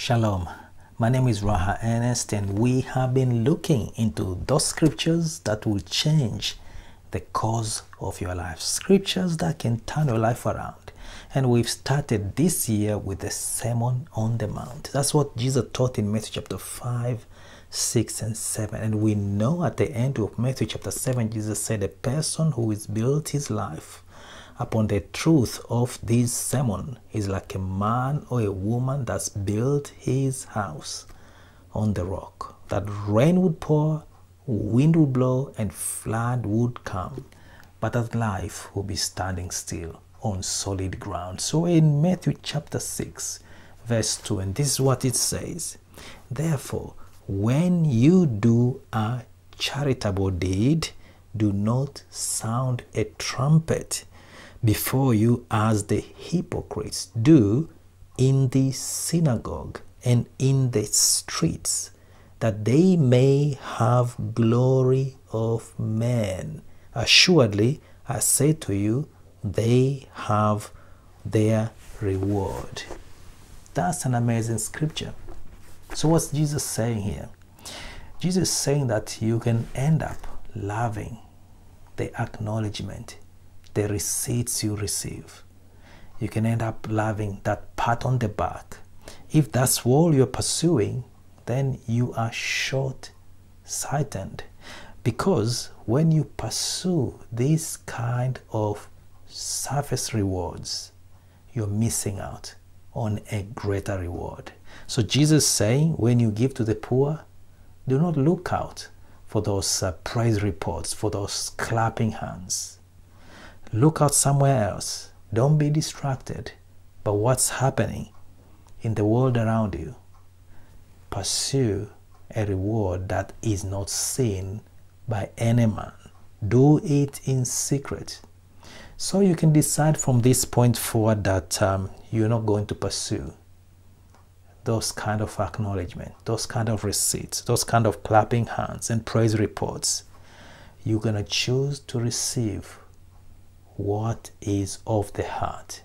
Shalom. My name is Raha Ernest, and we have been looking into those scriptures that will change the course of your life, scriptures that can turn your life around. And we've started this year with the Sermon on the Mount. That's what Jesus taught in Matthew chapter 5, 6, and 7. And we know at the end of Matthew chapter 7, Jesus said, A person who is built his life upon the truth of this sermon is like a man or a woman that's built his house on the rock, that rain would pour, wind would blow, and flood would come, but that life will be standing still on solid ground. So in Matthew chapter 6, verse 2, and this is what it says Therefore, when you do a charitable deed, do not sound a trumpet before you as the hypocrites do in the synagogue and in the streets, that they may have glory of men. Assuredly, I say to you, they have their reward. That's an amazing scripture. So, what's Jesus saying here? Jesus is saying that you can end up loving the acknowledgement the receipts you receive. You can end up loving that pat on the back. If that's all you're pursuing, then you are short sighted. Because when you pursue these kind of surface rewards, you're missing out on a greater reward. So Jesus saying, when you give to the poor, do not look out for those uh, praise reports, for those clapping hands. Look out somewhere else. Don't be distracted by what's happening in the world around you. Pursue a reward that is not seen by any man. Do it in secret. So you can decide from this point forward that um, you're not going to pursue those kind of acknowledgement, those kind of receipts, those kind of clapping hands and praise reports. You're going to choose to receive what is of the heart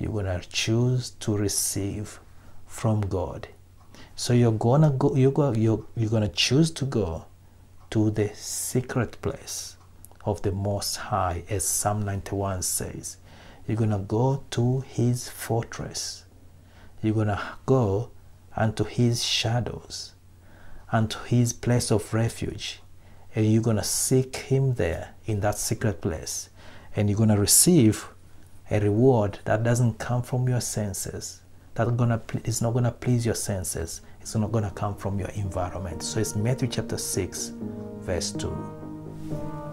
you're gonna choose to receive from God so you're gonna go you're, going you're, you're gonna choose to go to the secret place of the most high as Psalm 91 says you're gonna go to his fortress you're gonna go unto his shadows unto his place of refuge and you're gonna seek him there in that secret place and you're going to receive a reward that doesn't come from your senses that gonna it's not gonna please your senses it's not gonna come from your environment so it's matthew chapter 6 verse 2